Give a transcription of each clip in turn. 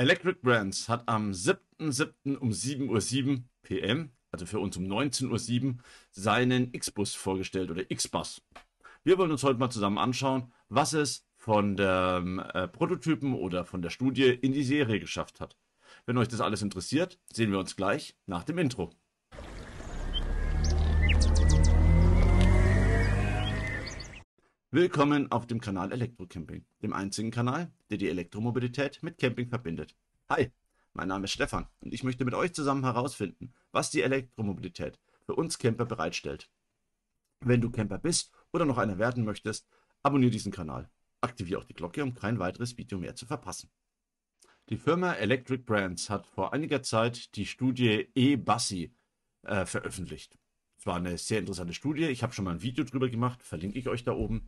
Electric Brands hat am 7.7. um 7.07 Uhr PM, also für uns um 19.07 Uhr, seinen X-Bus vorgestellt oder X-Bus. Wir wollen uns heute mal zusammen anschauen, was es von der äh, Prototypen oder von der Studie in die Serie geschafft hat. Wenn euch das alles interessiert, sehen wir uns gleich nach dem Intro. Willkommen auf dem Kanal Elektrocamping, dem einzigen Kanal, der die Elektromobilität mit Camping verbindet. Hi, mein Name ist Stefan und ich möchte mit euch zusammen herausfinden, was die Elektromobilität für uns Camper bereitstellt. Wenn du Camper bist oder noch einer werden möchtest, abonniere diesen Kanal. Aktiviere auch die Glocke, um kein weiteres Video mehr zu verpassen. Die Firma Electric Brands hat vor einiger Zeit die Studie E-Bassi äh, veröffentlicht. Es war eine sehr interessante Studie. Ich habe schon mal ein Video drüber gemacht, verlinke ich euch da oben.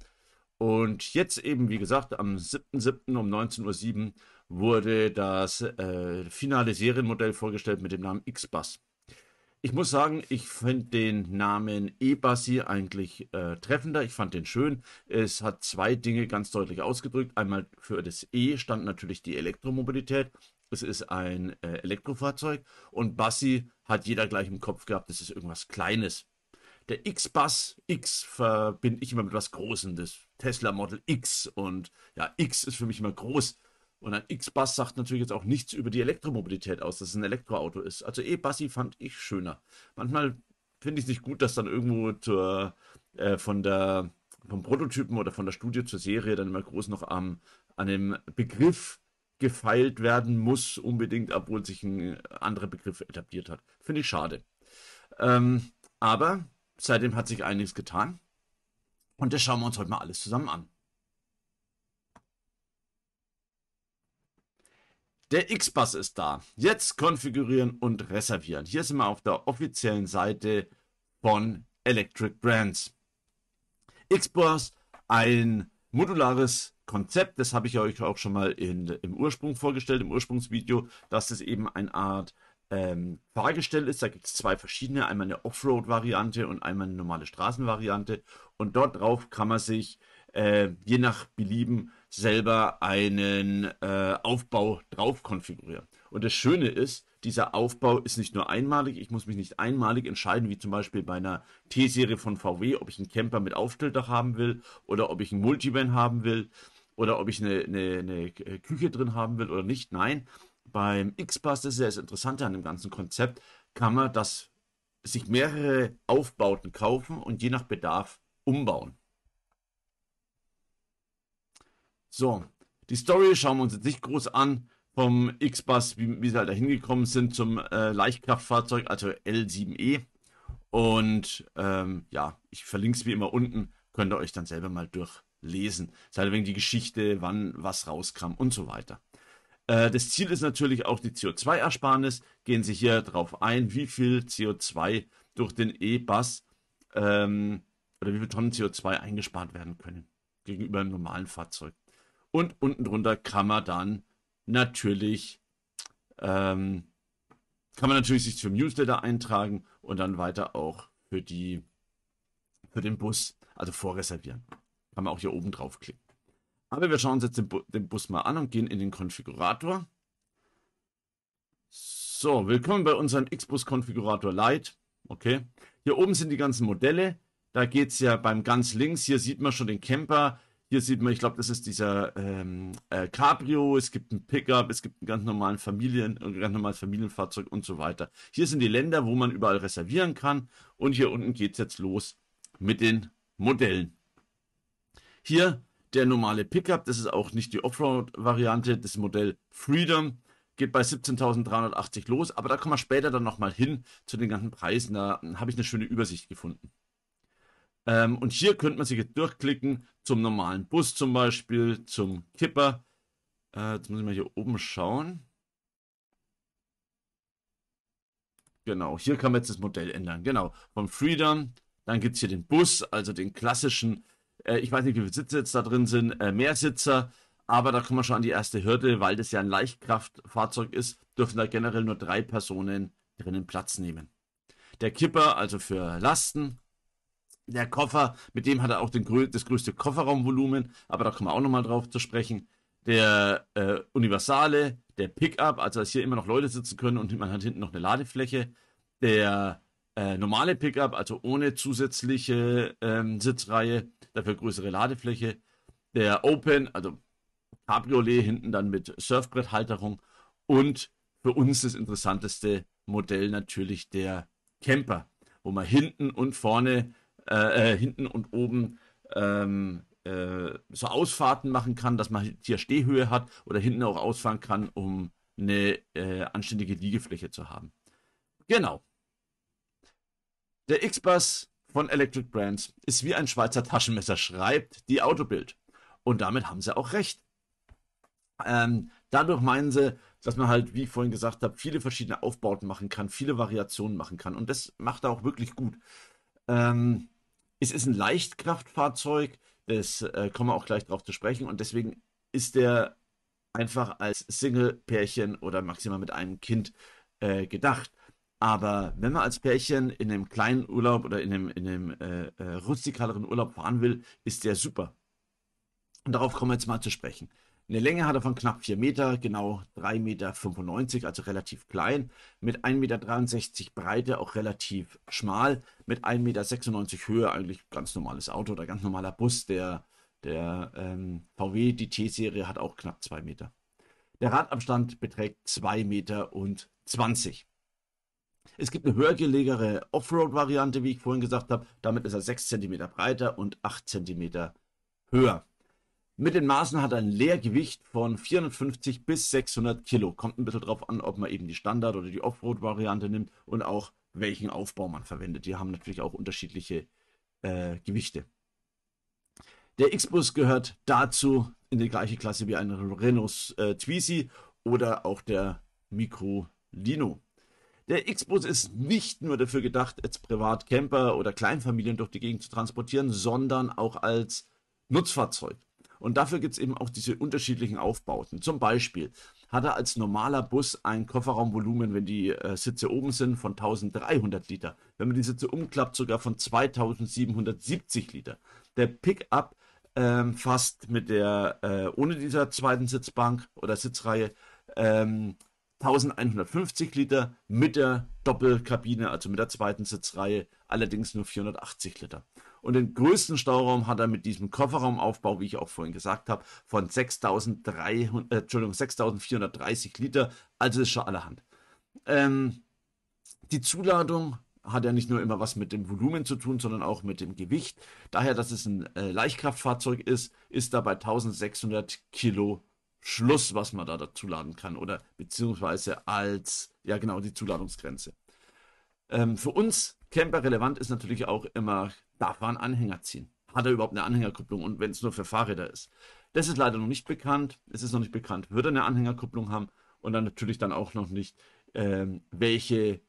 Und jetzt eben, wie gesagt, am 7.7. um 19.07 Uhr wurde das äh, finale Serienmodell vorgestellt mit dem Namen X-Bus. Ich muss sagen, ich finde den Namen E-Bassi eigentlich äh, treffender. Ich fand den schön. Es hat zwei Dinge ganz deutlich ausgedrückt. Einmal für das E stand natürlich die Elektromobilität. Es ist ein äh, Elektrofahrzeug. Und Bassi hat jeder gleich im Kopf gehabt, das ist irgendwas Kleines der X-Bus, X verbinde ich immer mit was Großem, das Tesla Model X. Und ja, X ist für mich immer groß. Und ein X-Bus sagt natürlich jetzt auch nichts über die Elektromobilität aus, dass es ein Elektroauto ist. Also E-Bassi fand ich schöner. Manchmal finde ich es nicht gut, dass dann irgendwo zur, äh, von der, vom Prototypen oder von der Studie zur Serie dann immer groß noch am, an dem Begriff gefeilt werden muss, unbedingt, obwohl sich ein anderer Begriff etabliert hat. Finde ich schade. Ähm, aber Seitdem hat sich einiges getan. Und das schauen wir uns heute mal alles zusammen an. Der X-Bus ist da. Jetzt konfigurieren und reservieren. Hier sind wir auf der offiziellen Seite von Electric Brands. X-Bus, ein modulares Konzept, das habe ich euch auch schon mal in, im Ursprung vorgestellt, im Ursprungsvideo, dass es eben eine Art ähm, Fahrgestell ist. Da gibt es zwei verschiedene, einmal eine Offroad-Variante und einmal eine normale Straßenvariante. Und dort drauf kann man sich äh, je nach Belieben selber einen äh, Aufbau drauf konfigurieren. Und das Schöne ist, dieser Aufbau ist nicht nur einmalig. Ich muss mich nicht einmalig entscheiden, wie zum Beispiel bei einer T-Serie von VW, ob ich einen Camper mit Aufstelldach haben will oder ob ich einen Multivan haben will oder ob ich eine, eine, eine Küche drin haben will oder nicht. Nein, beim X-Bus ist ja das Interessante an dem ganzen Konzept, kann man das sich mehrere Aufbauten kaufen und je nach Bedarf umbauen. So, die Story schauen wir uns jetzt nicht groß an vom X-Bus, wie, wie, sie halt da hingekommen sind zum äh, Leichtkraftfahrzeug, also L7E. Und ähm, ja, ich verlinke es wie immer unten, könnt ihr euch dann selber mal durchlesen. Sei halt wegen die Geschichte, wann was rauskam und so weiter. Äh, das Ziel ist natürlich auch die CO2-Ersparnis. Gehen Sie hier drauf ein, wie viel CO2 durch den E-Bus ähm, oder wie viele Tonnen CO2 eingespart werden können gegenüber einem normalen Fahrzeug. Und unten drunter kann man dann natürlich ähm, kann man natürlich sich zum Newsletter eintragen und dann weiter auch für die für den Bus, also vorreservieren. Kann man auch hier oben draufklicken. Aber wir schauen uns jetzt den, Bu den Bus mal an und gehen in den Konfigurator. So, willkommen bei unserem X-Bus Konfigurator Lite. Okay. Hier oben sind die ganzen Modelle. Da geht es ja beim ganz links. Hier sieht man schon den Camper. Hier sieht man, ich glaube, das ist dieser ähm, äh, Cabrio. Es gibt einen Pickup. Es gibt einen ganz normalen Familien, ein äh, ganz normales Familienfahrzeug und so weiter. Hier sind die Länder, wo man überall reservieren kann. Und hier unten geht es jetzt los mit den Modellen. Hier der normale Pickup. Das ist auch nicht die Offroad-Variante. Das Modell Freedom geht bei 17.380 los, aber da kommen wir später dann nochmal hin zu den ganzen Preisen. Da habe ich eine schöne Übersicht gefunden. Ähm, und hier könnte man sich jetzt durchklicken zum normalen Bus zum Beispiel, zum Kipper. Äh, jetzt muss ich mal hier oben schauen. Genau, hier kann man jetzt das Modell ändern. Genau, vom Freedom. Dann gibt es hier den Bus, also den klassischen äh, ich weiß nicht, wie viele Sitze jetzt da drin sind, äh, Mehrsitzer, aber da kommen wir schon an die erste Hürde, weil das ja ein Leichtkraftfahrzeug ist, dürfen da generell nur drei Personen drinnen Platz nehmen. Der Kipper, also für Lasten, der Koffer, mit dem hat er auch den, das größte Kofferraumvolumen, aber da kommen wir auch nochmal drauf zu sprechen. Der äh, Universale, der Pickup, also dass hier immer noch Leute sitzen können und man hat hinten noch eine Ladefläche. Der äh, normale Pickup, also ohne zusätzliche ähm, Sitzreihe, dafür größere Ladefläche. Der Open, also Cabriolet hinten dann mit Surfbretthalterung und für uns das interessanteste Modell natürlich der Camper, wo man hinten und vorne, äh, äh, hinten und oben ähm, äh, so Ausfahrten machen kann, dass man hier Stehhöhe hat oder hinten auch ausfahren kann, um eine äh, anständige Liegefläche zu haben. Genau. Der x bus von Electric Brands ist wie ein Schweizer Taschenmesser, schreibt die Autobild. Und damit haben sie auch recht. Ähm, dadurch meinen sie, dass man halt, wie ich vorhin gesagt habe, viele verschiedene Aufbauten machen kann, viele Variationen machen kann. Und das macht er auch wirklich gut. Ähm, es ist ein Leichtkraftfahrzeug, das äh, kommen wir auch gleich drauf zu sprechen. Und deswegen ist der einfach als Single-Pärchen oder maximal mit einem Kind äh, gedacht. Aber wenn man als Pärchen in einem kleinen Urlaub oder in einem, in einem äh, äh, rustikaleren Urlaub fahren will, ist der super. Und darauf kommen wir jetzt mal zu sprechen. Eine Länge hat er von knapp 4 Meter, genau 3,95 Meter, also relativ klein. Mit 1,63 Meter Breite, auch relativ schmal. Mit 1,96 Meter Höhe, eigentlich ganz normales Auto oder ganz normaler Bus. Der, der ähm, VW, die T-Serie, hat auch knapp 2 Meter. Der Radabstand beträgt 2,20 Meter. Es gibt eine höher gelegere Offroad-Variante, wie ich vorhin gesagt habe. Damit ist er 6 cm breiter und 8 cm höher. Mit den Maßen hat er ein Leergewicht von 450 bis 600 Kilo. Kommt ein bisschen drauf an, ob man eben die Standard- oder die Offroad-Variante nimmt und auch welchen Aufbau man verwendet. Die haben natürlich auch unterschiedliche äh, Gewichte. Der X-Bus gehört dazu in die gleiche Klasse wie ein Renault äh, Twizy oder auch der Micro Lino. Der X-Bus ist nicht nur dafür gedacht, als Privatcamper oder Kleinfamilien durch die Gegend zu transportieren, sondern auch als Nutzfahrzeug. Und dafür gibt es eben auch diese unterschiedlichen Aufbauten. Zum Beispiel hat er als normaler Bus ein Kofferraumvolumen, wenn die äh, Sitze oben sind, von 1300 Liter. Wenn man die Sitze umklappt, sogar von 2770 Liter. Der Pickup ähm, fasst mit der, äh, ohne dieser zweiten Sitzbank oder Sitzreihe, ähm, 1150 Liter mit der Doppelkabine, also mit der zweiten Sitzreihe, allerdings nur 480 Liter. Und den größten Stauraum hat er mit diesem Kofferraumaufbau, wie ich auch vorhin gesagt habe, von 6430 äh, Liter, also ist schon allerhand. Ähm, die Zuladung hat ja nicht nur immer was mit dem Volumen zu tun, sondern auch mit dem Gewicht. Daher, dass es ein äh, Leichtkraftfahrzeug ist, ist da bei 1600 Kilo Schluss, was man da dazu laden kann oder beziehungsweise als, ja genau, die Zuladungsgrenze. Ähm, für uns Camper relevant ist natürlich auch immer, darf man Anhänger ziehen? Hat er überhaupt eine Anhängerkupplung und wenn es nur für Fahrräder ist? Das ist leider noch nicht bekannt. Es ist noch nicht bekannt, wird er eine Anhängerkupplung haben und dann natürlich dann auch noch nicht, ähm, welche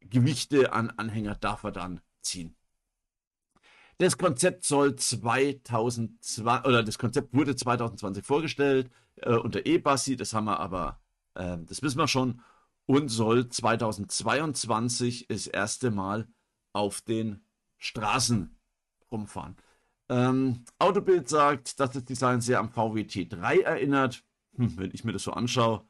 Gewichte an Anhänger darf er dann ziehen. Das Konzept soll 2002 oder das Konzept wurde 2020 vorgestellt äh, unter E-Bassi, das haben wir aber, äh, das wissen wir schon, und soll 2022 das erste Mal auf den Straßen rumfahren. Ähm, Autobild sagt, dass das Design sehr am VW T3 erinnert. Hm, wenn ich mir das so anschaue,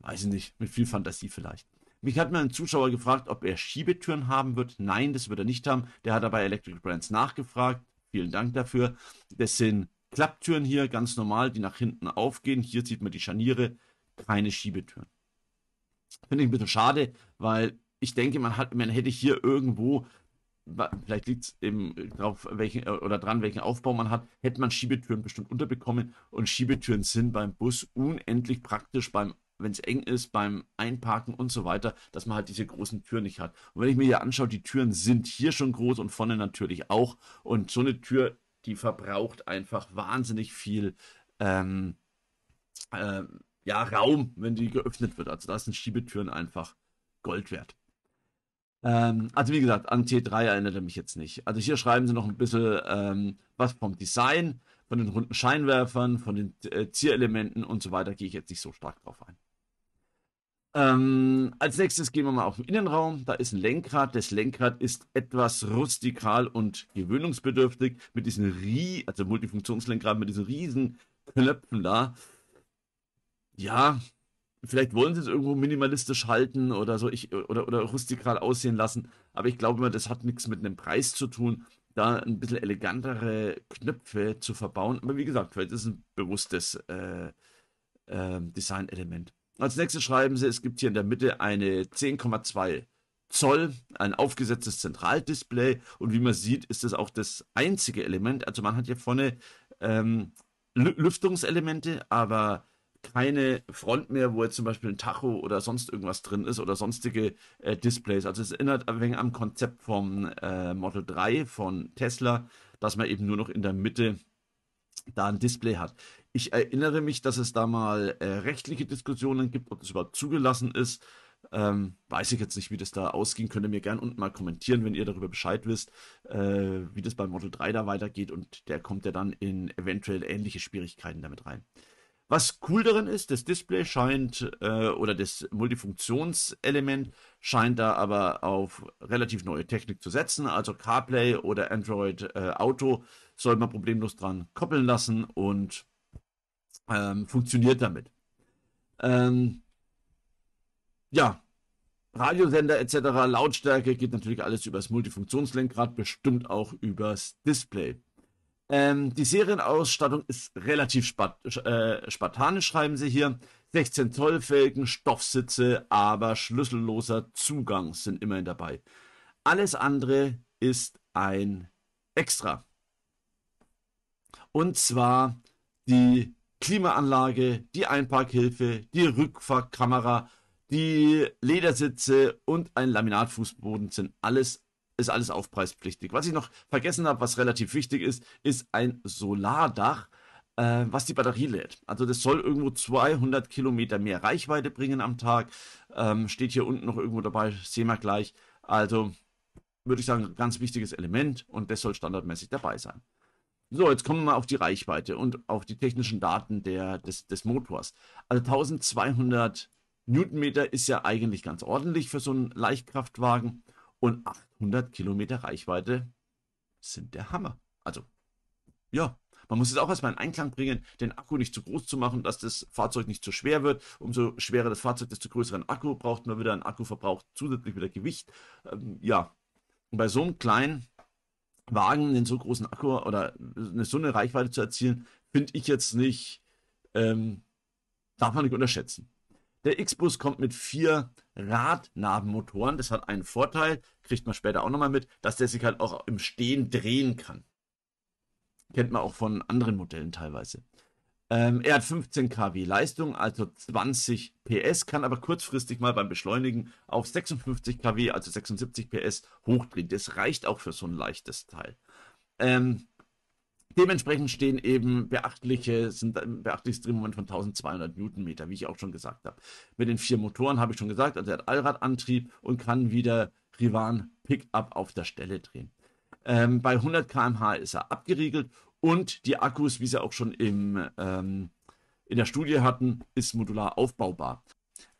weiß ich nicht, mit viel Fantasie vielleicht. Mich hat mal ein Zuschauer gefragt, ob er Schiebetüren haben wird. Nein, das wird er nicht haben. Der hat dabei Electric Brands nachgefragt. Vielen Dank dafür. Das sind Klapptüren hier, ganz normal, die nach hinten aufgehen. Hier sieht man die Scharniere, keine Schiebetüren. Finde ich ein bisschen schade, weil ich denke, man, hat, man hätte hier irgendwo, vielleicht liegt es eben drauf, welchen, oder dran, welchen Aufbau man hat, hätte man Schiebetüren bestimmt unterbekommen. Und Schiebetüren sind beim Bus unendlich praktisch beim wenn es eng ist beim Einparken und so weiter, dass man halt diese großen Türen nicht hat. Und wenn ich mir hier anschaue, die Türen sind hier schon groß und vorne natürlich auch. Und so eine Tür, die verbraucht einfach wahnsinnig viel ähm, ähm, ja, Raum, wenn die geöffnet wird. Also da sind Schiebetüren einfach Gold wert. Ähm, also wie gesagt, an T3 erinnert er mich jetzt nicht. Also hier schreiben sie noch ein bisschen ähm, was vom Design, von den runden Scheinwerfern, von den äh, Zierelementen und so weiter, gehe ich jetzt nicht so stark drauf ein. Ähm, als nächstes gehen wir mal auf den Innenraum. Da ist ein Lenkrad. Das Lenkrad ist etwas rustikal und gewöhnungsbedürftig mit diesen Rie, also Multifunktionslenkrad mit diesen riesen Knöpfen da. Ja, vielleicht wollen sie es irgendwo minimalistisch halten oder so, ich, oder, oder rustikal aussehen lassen. Aber ich glaube mal, das hat nichts mit einem Preis zu tun, da ein bisschen elegantere Knöpfe zu verbauen. Aber wie gesagt, vielleicht ist es ein bewusstes äh, äh, Design-Element als nächstes schreiben sie, es gibt hier in der Mitte eine 10,2 Zoll, ein aufgesetztes Zentraldisplay. Und wie man sieht, ist das auch das einzige Element. Also man hat hier vorne ähm, Lüftungselemente, aber keine Front mehr, wo jetzt zum Beispiel ein Tacho oder sonst irgendwas drin ist oder sonstige äh, Displays. Also es erinnert ein wenig am Konzept vom äh, Model 3 von Tesla, dass man eben nur noch in der Mitte da ein Display hat. Ich erinnere mich, dass es da mal äh, rechtliche Diskussionen gibt, ob das überhaupt zugelassen ist. Ähm, weiß ich jetzt nicht, wie das da ausging. Könnt ihr mir gerne unten mal kommentieren, wenn ihr darüber Bescheid wisst, äh, wie das beim Model 3 da weitergeht. Und der kommt ja dann in eventuell ähnliche Schwierigkeiten damit rein. Was cool darin ist, das Display scheint äh, oder das Multifunktionselement scheint da aber auf relativ neue Technik zu setzen. Also CarPlay oder Android äh, Auto soll man problemlos dran koppeln lassen und ähm, funktioniert damit. Ähm, ja, Radiosender etc., Lautstärke geht natürlich alles über das Multifunktionslenkrad, bestimmt auch übers Display. Ähm, die Serienausstattung ist relativ spat äh, spartanisch, schreiben sie hier. 16 Zoll Felgen, Stoffsitze, aber schlüsselloser Zugang sind immerhin dabei. Alles andere ist ein Extra. Und zwar die Klimaanlage, die Einparkhilfe, die Rückfahrkamera, die Ledersitze und ein Laminatfußboden sind alles ist alles aufpreispflichtig. Was ich noch vergessen habe, was relativ wichtig ist, ist ein Solardach, äh, was die Batterie lädt. Also das soll irgendwo 200 Kilometer mehr Reichweite bringen am Tag. Ähm, steht hier unten noch irgendwo dabei, sehen wir gleich. Also würde ich sagen, ganz wichtiges Element und das soll standardmäßig dabei sein. So, jetzt kommen wir mal auf die Reichweite und auf die technischen Daten der, des, des Motors. Also 1200 Newtonmeter ist ja eigentlich ganz ordentlich für so einen Leichtkraftwagen und 800 Kilometer Reichweite sind der Hammer. Also, ja, man muss es auch erstmal in Einklang bringen, den Akku nicht zu groß zu machen, dass das Fahrzeug nicht zu schwer wird. Umso schwerer das Fahrzeug, desto größeren Akku braucht man wieder. Ein Akku verbraucht zusätzlich wieder Gewicht. Ähm, ja, und bei so einem kleinen Wagen einen so großen Akku oder eine, so eine Reichweite zu erzielen, finde ich jetzt nicht, ähm, darf man nicht unterschätzen. Der X-Bus kommt mit vier Radnabenmotoren. Das hat einen Vorteil, kriegt man später auch nochmal mit, dass der sich halt auch im Stehen drehen kann. Kennt man auch von anderen Modellen teilweise. Ähm, er hat 15 kW Leistung, also 20 PS, kann aber kurzfristig mal beim Beschleunigen auf 56 kW, also 76 PS, hochdrehen. Das reicht auch für so ein leichtes Teil. Ähm, dementsprechend stehen eben beachtliche, sind ein beachtliches Drehmoment von 1200 Newtonmeter, wie ich auch schon gesagt habe. Mit den vier Motoren habe ich schon gesagt, also er hat Allradantrieb und kann wieder Rivan Pickup auf der Stelle drehen. Ähm, bei 100 km/h ist er abgeriegelt und die Akkus, wie sie auch schon im, ähm, in der Studie hatten, ist modular aufbaubar.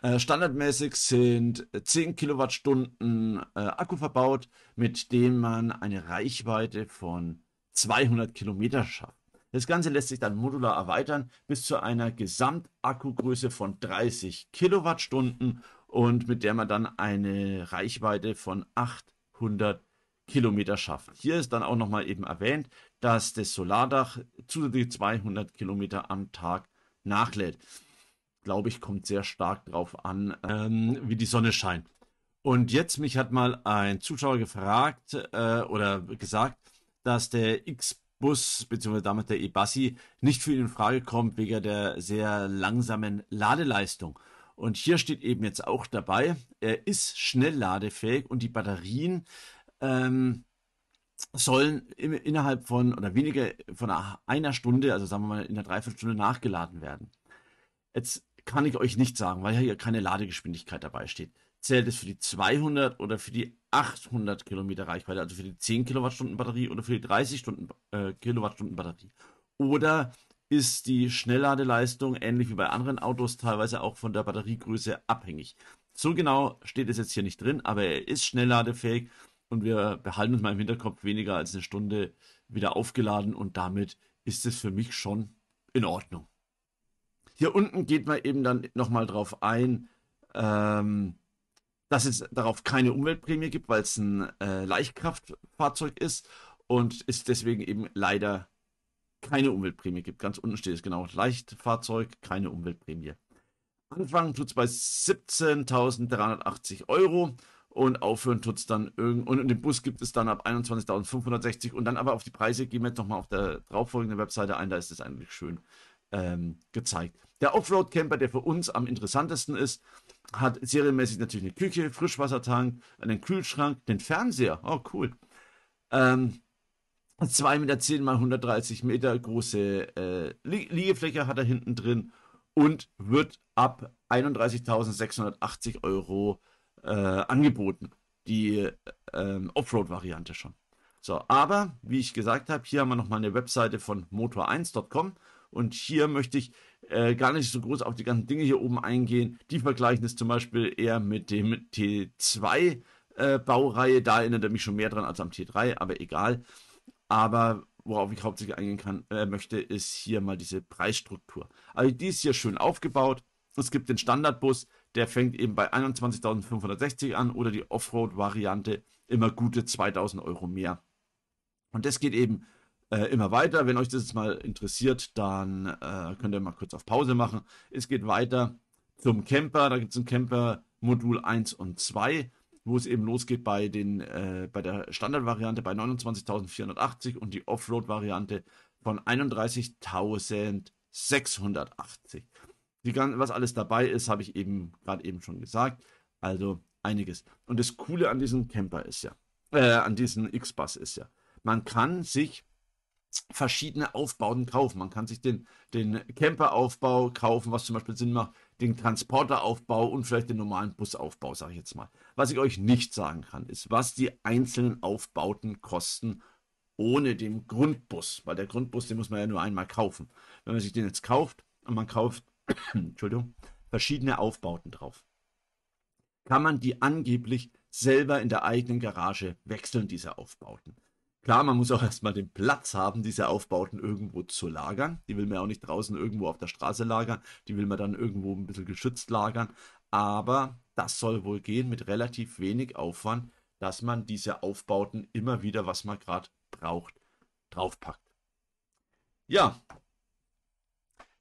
Äh, standardmäßig sind 10 Kilowattstunden äh, Akku verbaut, mit dem man eine Reichweite von 200 Kilometer schafft. Das Ganze lässt sich dann modular erweitern bis zu einer Gesamtakkugröße von 30 Kilowattstunden und mit der man dann eine Reichweite von 800 Kilometer schafft. Hier ist dann auch nochmal eben erwähnt, dass das Solardach zusätzlich 200 Kilometer am Tag nachlädt. Glaube ich, kommt sehr stark darauf an, ähm, wie die Sonne scheint. Und jetzt mich hat mal ein Zuschauer gefragt äh, oder gesagt, dass der X-Bus bzw. damit der E-Bassi nicht für ihn in Frage kommt wegen der sehr langsamen Ladeleistung. Und hier steht eben jetzt auch dabei, er ist schnell ladefähig und die Batterien ähm, sollen im, innerhalb von oder weniger von einer Stunde, also sagen wir mal in einer Dreiviertelstunde nachgeladen werden. Jetzt kann ich euch nicht sagen, weil hier keine Ladegeschwindigkeit dabei steht. Zählt es für die 200 oder für die 800 Kilometer Reichweite, also für die 10 Kilowattstunden Batterie oder für die 30 Stunden, äh, Kilowattstunden Batterie? Oder ist die Schnellladeleistung ähnlich wie bei anderen Autos teilweise auch von der Batteriegröße abhängig? So genau steht es jetzt hier nicht drin, aber er ist schnellladefähig und wir behalten uns mal im Hinterkopf weniger als eine Stunde wieder aufgeladen und damit ist es für mich schon in Ordnung. Hier unten geht man eben dann nochmal drauf ein, ähm, dass es darauf keine Umweltprämie gibt, weil es ein äh, Leichtkraftfahrzeug ist und es deswegen eben leider keine Umweltprämie gibt. Ganz unten steht es genau. Leichtfahrzeug, keine Umweltprämie. Anfangen tut es bei 17.380 Euro und aufhören tut es dann irgend und den Bus gibt es dann ab 21.560 und dann aber auf die Preise gehen wir jetzt nochmal auf der darauffolgenden Webseite ein, da ist es eigentlich schön ähm, gezeigt. Der Offroad Camper, der für uns am interessantesten ist, hat serienmäßig natürlich eine Küche, Frischwassertank, einen Kühlschrank, den Fernseher, oh cool, ähm, 2,10 Meter 10 mal 130 Meter große äh, Lie Liegefläche hat er hinten drin und wird ab 31.680 Euro äh, angeboten. Die ähm, Offroad-Variante schon. So, aber wie ich gesagt habe, hier haben wir nochmal eine Webseite von motor1.com und hier möchte ich äh, gar nicht so groß auf die ganzen Dinge hier oben eingehen. Die vergleichen es zum Beispiel eher mit dem T2 äh, Baureihe. Da erinnert er mich schon mehr dran als am T3, aber egal. Aber worauf ich hauptsächlich eingehen kann, äh, möchte, ist hier mal diese Preisstruktur. Also die ist hier schön aufgebaut. Es gibt den Standardbus, der fängt eben bei 21.560 an oder die Offroad-Variante immer gute 2.000 Euro mehr. Und das geht eben äh, immer weiter. Wenn euch das jetzt mal interessiert, dann äh, könnt ihr mal kurz auf Pause machen. Es geht weiter zum Camper. Da gibt es ein Camper Modul 1 und 2 wo es eben losgeht bei, den, äh, bei der Standardvariante bei 29.480 und die Offroad-Variante von 31.680. Die, was alles dabei ist, habe ich eben gerade eben schon gesagt. Also einiges. Und das Coole an diesem Camper ist ja, äh, an diesem X-Bus ist ja, man kann sich verschiedene Aufbauten kaufen. Man kann sich den, den Camperaufbau kaufen, was zum Beispiel Sinn macht, den Transporteraufbau und vielleicht den normalen Busaufbau, sage ich jetzt mal. Was ich euch nicht sagen kann, ist, was die einzelnen Aufbauten kosten ohne den Grundbus. Weil der Grundbus, den muss man ja nur einmal kaufen. Wenn man sich den jetzt kauft und man kauft Entschuldigung, verschiedene Aufbauten drauf. Kann man die angeblich selber in der eigenen Garage wechseln, diese Aufbauten. Klar, man muss auch erstmal den Platz haben, diese Aufbauten irgendwo zu lagern. Die will man ja auch nicht draußen irgendwo auf der Straße lagern. Die will man dann irgendwo ein bisschen geschützt lagern. Aber das soll wohl gehen mit relativ wenig Aufwand, dass man diese Aufbauten immer wieder, was man gerade braucht, draufpackt. Ja,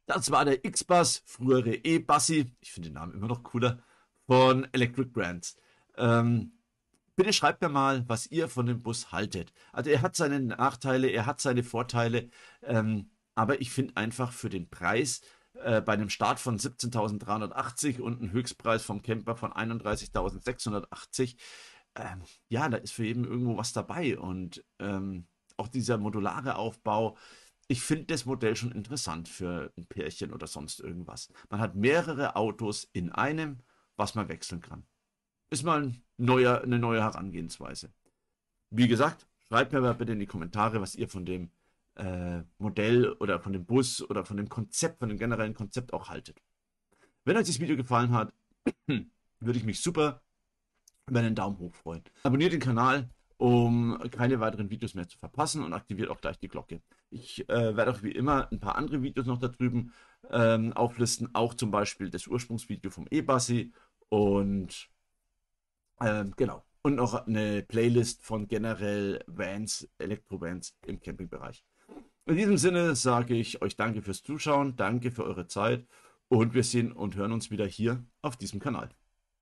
das war der X-Bass, frühere E-Bassi, ich finde den Namen immer noch cooler, von Electric Brands. Ähm, bitte schreibt mir mal, was ihr von dem Bus haltet. Also er hat seine Nachteile, er hat seine Vorteile, ähm, aber ich finde einfach für den Preis äh, bei einem Start von 17.380 und einem Höchstpreis vom Camper von 31.680, ähm, ja, da ist für jeden irgendwo was dabei und ähm, auch dieser modulare Aufbau, ich finde das Modell schon interessant für ein Pärchen oder sonst irgendwas. Man hat mehrere Autos in einem, was man wechseln kann. Ist mal ein neuer, eine neue Herangehensweise. Wie gesagt, schreibt mir mal bitte in die Kommentare, was ihr von dem äh, Modell oder von dem Bus oder von dem Konzept, von dem generellen Konzept auch haltet. Wenn euch das Video gefallen hat, würde ich mich super über einen Daumen hoch freuen. Abonniert den Kanal, um keine weiteren Videos mehr zu verpassen und aktiviert auch gleich die Glocke. Ich äh, werde auch wie immer ein paar andere Videos noch da drüben ähm, auflisten, auch zum Beispiel das Ursprungsvideo vom E-Bassi und ähm, genau. Und noch eine Playlist von generell Vans, Elektro-Vans im Campingbereich. In diesem Sinne sage ich euch danke fürs Zuschauen, danke für eure Zeit und wir sehen und hören uns wieder hier auf diesem Kanal.